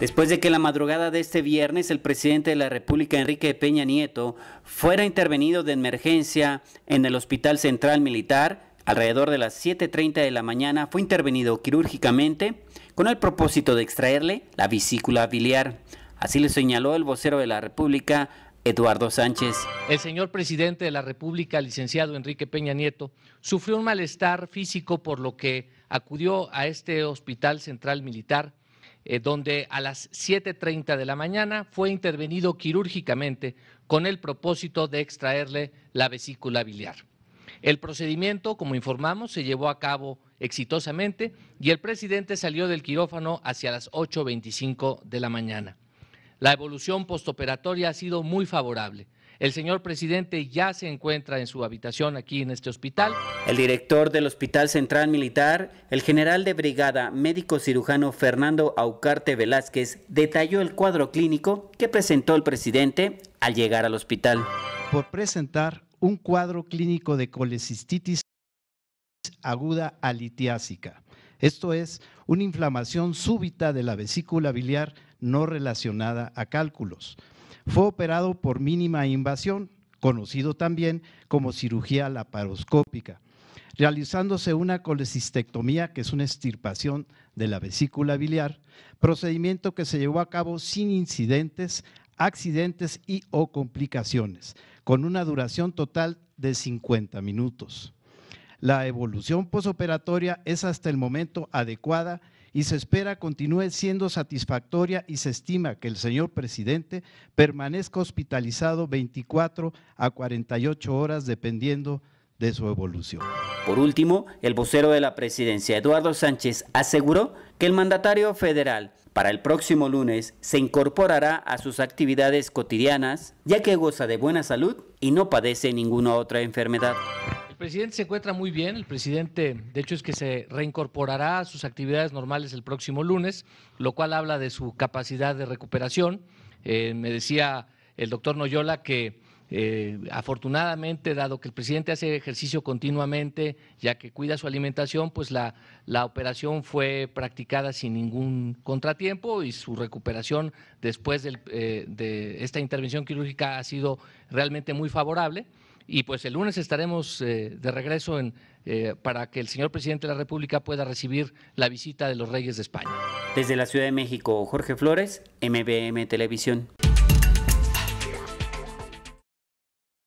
Después de que la madrugada de este viernes el presidente de la República, Enrique Peña Nieto, fuera intervenido de emergencia en el Hospital Central Militar, alrededor de las 7.30 de la mañana fue intervenido quirúrgicamente con el propósito de extraerle la vesícula biliar. Así le señaló el vocero de la República, Eduardo Sánchez. El señor presidente de la República, licenciado Enrique Peña Nieto, sufrió un malestar físico por lo que acudió a este Hospital Central Militar eh, donde a las 7.30 de la mañana fue intervenido quirúrgicamente con el propósito de extraerle la vesícula biliar. El procedimiento, como informamos, se llevó a cabo exitosamente y el presidente salió del quirófano hacia las 8.25 de la mañana. La evolución postoperatoria ha sido muy favorable. El señor presidente ya se encuentra en su habitación aquí en este hospital. El director del Hospital Central Militar, el general de brigada médico cirujano Fernando Aucarte Velázquez, detalló el cuadro clínico que presentó el presidente al llegar al hospital. Por presentar un cuadro clínico de colecistitis aguda alitiásica. Esto es una inflamación súbita de la vesícula biliar no relacionada a cálculos fue operado por mínima invasión, conocido también como cirugía laparoscópica, realizándose una colecistectomía, que es una extirpación de la vesícula biliar, procedimiento que se llevó a cabo sin incidentes, accidentes y o complicaciones, con una duración total de 50 minutos. La evolución posoperatoria es hasta el momento adecuada y se espera continúe siendo satisfactoria y se estima que el señor presidente permanezca hospitalizado 24 a 48 horas dependiendo de su evolución. Por último, el vocero de la presidencia, Eduardo Sánchez, aseguró que el mandatario federal para el próximo lunes se incorporará a sus actividades cotidianas, ya que goza de buena salud y no padece ninguna otra enfermedad. El presidente se encuentra muy bien. El presidente, de hecho, es que se reincorporará a sus actividades normales el próximo lunes, lo cual habla de su capacidad de recuperación. Eh, me decía el doctor Noyola que eh, afortunadamente, dado que el presidente hace ejercicio continuamente, ya que cuida su alimentación, pues la, operación fue practicada sin ningún contratiempo y su recuperación después eh, de esta intervención quirúrgica ha sido realmente muy favorable. Y pues el lunes estaremos eh, de regreso eh, para que el señor presidente de la República pueda recibir la visita de los reyes de España. Desde la Ciudad de México, Jorge Flores, MBM Televisión.